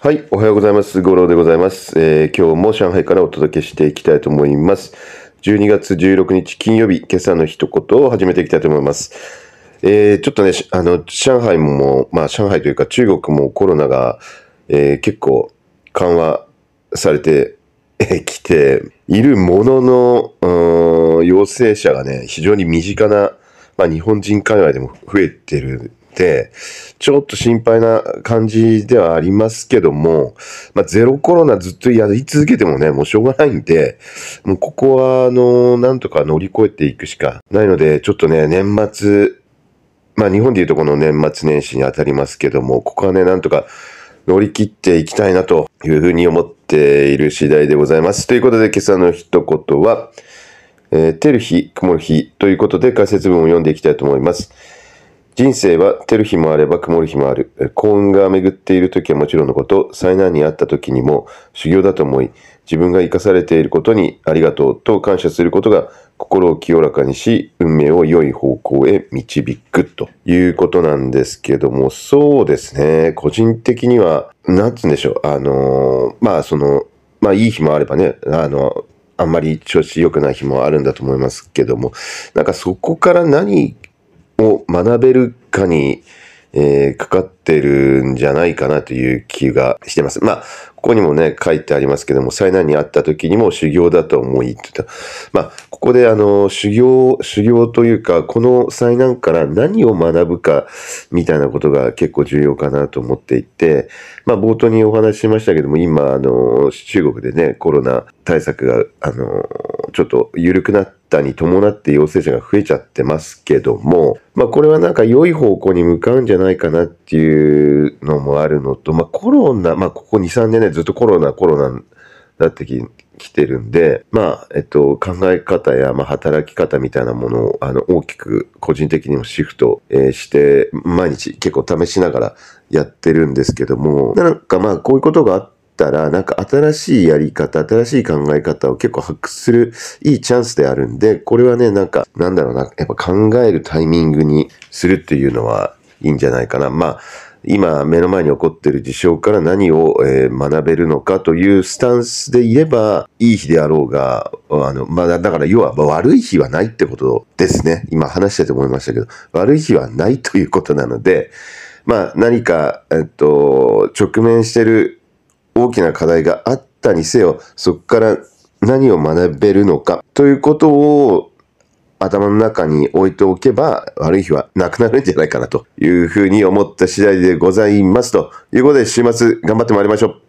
はい、おはようございます。五郎でございます、えー、今日も上海からお届けしていきたいと思います。12月16日金曜日、今朝の一言を始めていきたいと思います。えー、ちょっとね、あの、上海も、まあ、上海というか中国もコロナが、えー、結構緩和されてきているものの、陽性者がね、非常に身近な、まあ、日本人界隈でも増えてるて、ちょっと心配な感じではありますけども、まあ、ゼロコロナずっとやり続けてもね、もうしょうがないんで、もうここは、あの、なんとか乗り越えていくしかないので、ちょっとね、年末、まあ、日本でいうとこの年末年始に当たりますけども、ここはね、なんとか乗り切っていきたいなというふうに思っている次第でございます。ということで、今朝の一言は、えー、る日、曇る日ということで解説文を読んでいきたいと思います。人生は照る日もあれば曇る日もある。幸運が巡っている時はもちろんのこと、災難にあった時にも修行だと思い、自分が生かされていることにありがとうと感謝することが心を清らかにし、運命を良い方向へ導くということなんですけども、そうですね。個人的には、なんつうんでしょう。あのまあその、まあいい日もあればね、あの、あんまり調子良くない日もあるんだと思いますけども、なんかそこから何を学べるかに、えー、かかってるんじゃないかなという気がしてます。まあ、ここにもね、書いてありますけども、災難にあった時にも修行だと思い、とまあ、ここであの、修行、修行というか、この災難から何を学ぶか、みたいなことが結構重要かなと思っていて、まあ、冒頭にお話ししましたけども、今、あの、中国でね、コロナ対策が、あの、ちょっと緩くなったに伴って陽性者が増えちゃってますけども、まあこれはなんか良い方向に向かうんじゃないかなっていうのもあるのと、まあコロナ、まあここ2、3年ね、ずっとコロナ、コロナになってき来てるんで、まあ、えっと、考え方や、まあ、働き方みたいなものを、あの、大きく個人的にもシフト、えー、して、毎日結構試しながらやってるんですけども、なんかまあ、こういうことがあって、ったら、なんか新しいやり方、新しい考え方を結構発掘するいいチャンスであるんで、これはね、なんか、なんだろうな、やっぱ考えるタイミングにするっていうのはいいんじゃないかな。まあ、今目の前に起こっている事象から何を、え学べるのかというスタンスで言えばいい日であろうが、あの、まあ、だから要は悪い日はないってことですね。今話してて思いましたけど、悪い日はないということなので、まあ何か、えっと、直面してる大きな課題があったにせよ、そこから何を学べるのかということを頭の中に置いておけば悪い日はなくなるんじゃないかなというふうに思った次第でございますということで週末頑張ってまいりましょう。